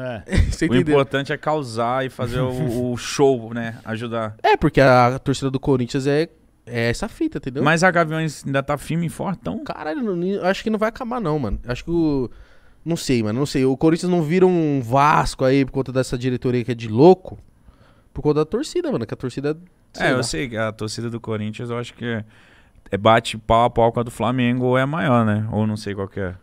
É. o importante é causar e fazer o, o, show, né? Ajudar. É, porque a, a torcida do Corinthians é, é essa fita, entendeu? Mas a Gaviões ainda tá firme e fortão? Então? Caralho, não, acho que não vai acabar, não, mano. Acho que o. Não sei, mano. Não sei. O Corinthians não vira um Vasco aí por conta dessa diretoria que é de louco. Por conta da torcida, mano. Que a torcida. É, eu sei que a torcida do Corinthians, eu acho que é, é bate pau a pau com a do Flamengo ou é maior, né? Ou não sei qual que é.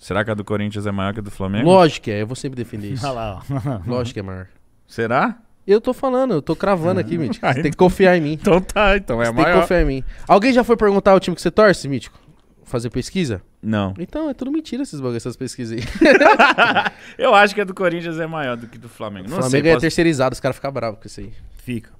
Será que a do Corinthians é maior que a do Flamengo? Lógico que é, eu vou sempre defender isso. Olha lá, ó. Lógico que é maior. Será? Eu tô falando, eu tô cravando aqui, ah, Mítico. Ah, você tem que então- confiar em mim. Então tá, então é Você maior. tem que confiar em mim. Alguém já foi perguntar o time que você torce, Mítico? Fazer pesquisa? Não. Então, é tudo mentira esses bagulho, essas pesquisas aí. eu acho que a do Corinthians é maior do que do Flamengo. o Flamengo sei, é posso... terceirizado, os caras ficam bravos com isso aí. Fica.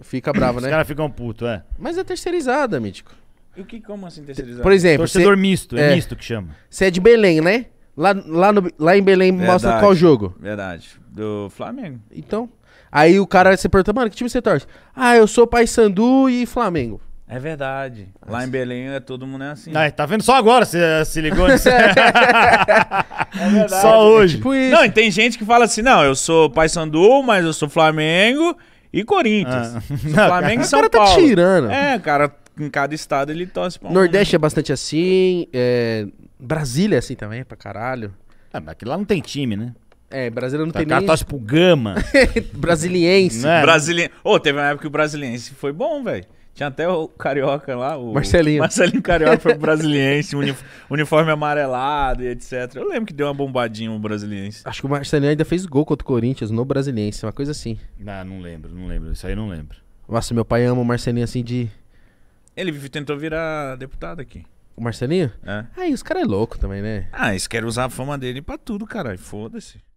Fica bravo, né? Os caras ficam putos, é. Mas é terceirizada, Mítico. E o que, como assim terceirizado? Por exemplo. Torcedor cê, misto, é, é, misto que chama. Você é de Belém, né? Lá, lá, no, lá em Belém verdade, mostra qual jogo. Verdade. Do Flamengo. Então. Aí o cara se pergunta, mano, que time você torce? Ah, eu sou Paysandu e Flamengo. É verdade. Lá em Belém é todo mundo é assim. Ah, tá vendo só agora você se ligou nisso? é verdade. Só hoje. É tipo isso. Não, e tem gente que fala assim: não, eu sou Paysandu, mas eu sou Flamengo e Corinthians. Ah. Flamengo e São Paulo. O cara tá tirando. É, cara, em cada estado ele torce pra um. Nordeste é bastante assim, é... Brasília é assim também, é pra caralho. Ah, mas aquilo lá não tem time, né? É, Brasília não tá, tem cara nem... torce pro Gama. Brasiliense. Né? Brasiliense. Ô, oh, teve uma época que o Brasiliense foi bom, velho. Tinha até o Carioca lá, o Marcelinho. Marcelinho Carioca foi Brasiliense, uniforme amarelado e etc. Eu lembro que deu uma bombadinha o Brasiliense. Acho que o Marcelinho ainda fez gol contra o Corinthians no Brasiliense, uma coisa assim. Não, não lembro, não lembro. Isso aí eu não lembro. Nossa, meu pai ama o Marcelinho assim de ele tentou virar deputado aqui. O Marcelinho? É. Aí os caras é louco também, né? Ah, eles querem usar a fama dele pra tudo, caralho. Foda-se.